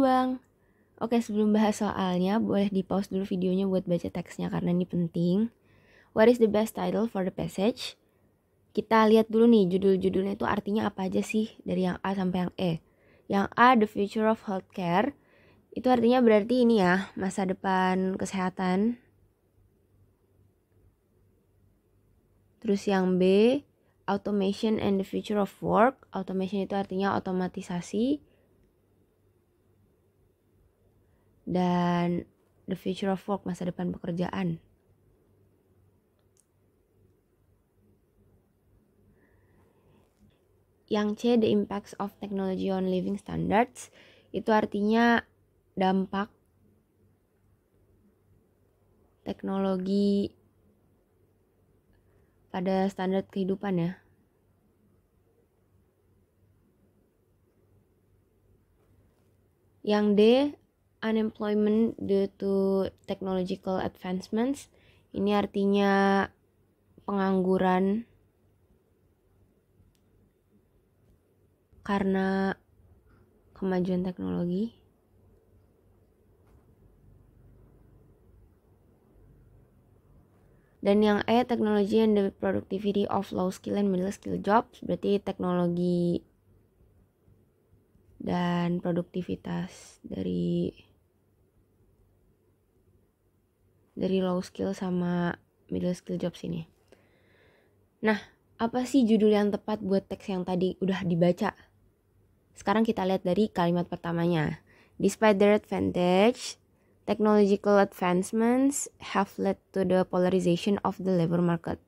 bang, Oke, sebelum bahas soalnya, boleh di-pause dulu videonya buat baca teksnya karena ini penting. What is the best title for the passage? Kita lihat dulu nih judul-judulnya itu artinya apa aja sih dari yang A sampai yang E. Yang A, The Future of Healthcare. Itu artinya berarti ini ya, masa depan kesehatan. Terus yang B, Automation and the Future of Work. Automation itu artinya otomatisasi dan the future of work masa depan pekerjaan. Yang C the impacts of technology on living standards itu artinya dampak teknologi pada standar kehidupan ya. Yang D unemployment due to technological advancements. Ini artinya pengangguran karena kemajuan teknologi. Dan yang E, teknologi and the productivity of low skill and middle skill jobs, berarti teknologi dan produktivitas dari dari low skill sama middle skill jobs ini. Nah, apa sih judul yang tepat buat teks yang tadi udah dibaca? Sekarang kita lihat dari kalimat pertamanya. Despite their advantage, technological advancements have led to the polarization of the labor market.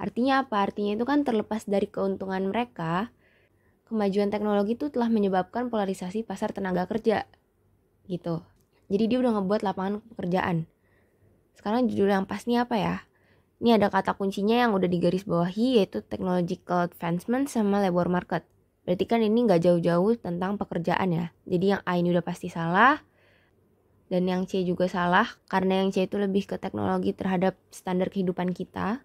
Artinya apa? Artinya itu kan terlepas dari keuntungan mereka, kemajuan teknologi itu telah menyebabkan polarisasi pasar tenaga kerja. Gitu. Jadi dia udah ngebuat lapangan pekerjaan sekarang judul yang pas nih apa ya? Ini ada kata kuncinya yang udah digaris bawahi yaitu technological advancement sama labor market. Berarti kan ini nggak jauh-jauh tentang pekerjaan ya. Jadi yang A ini udah pasti salah, dan yang C juga salah karena yang C itu lebih ke teknologi terhadap standar kehidupan kita.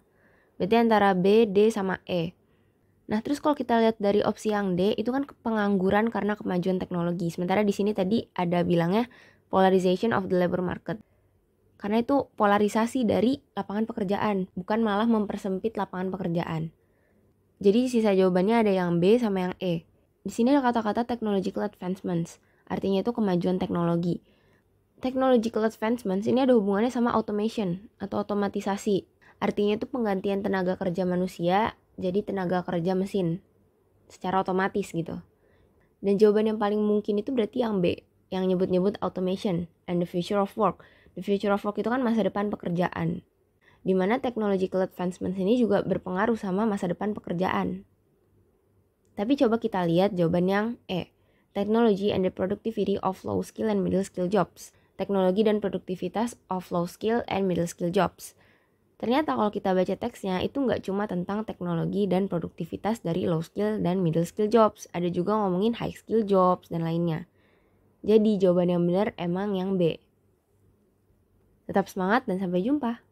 Berarti antara B, D sama E. Nah, terus kalau kita lihat dari opsi yang D itu kan pengangguran karena kemajuan teknologi. Sementara di sini tadi ada bilangnya polarization of the labor market karena itu polarisasi dari lapangan pekerjaan bukan malah mempersempit lapangan pekerjaan jadi sisa jawabannya ada yang B sama yang E di sini ada kata-kata technological advancements artinya itu kemajuan teknologi technological advancements ini ada hubungannya sama automation atau otomatisasi artinya itu penggantian tenaga kerja manusia jadi tenaga kerja mesin secara otomatis gitu dan jawaban yang paling mungkin itu berarti yang B yang nyebut-nyebut automation and the future of work The future of work itu kan masa depan pekerjaan. Dimana technological advancements ini juga berpengaruh sama masa depan pekerjaan. Tapi coba kita lihat jawaban yang E. Technology and the productivity of low skill and middle skill jobs. Teknologi dan produktivitas of low skill and middle skill jobs. Ternyata kalau kita baca teksnya itu nggak cuma tentang teknologi dan produktivitas dari low skill dan middle skill jobs, ada juga ngomongin high skill jobs dan lainnya. Jadi jawaban yang benar emang yang B, Tetap semangat dan sampai jumpa.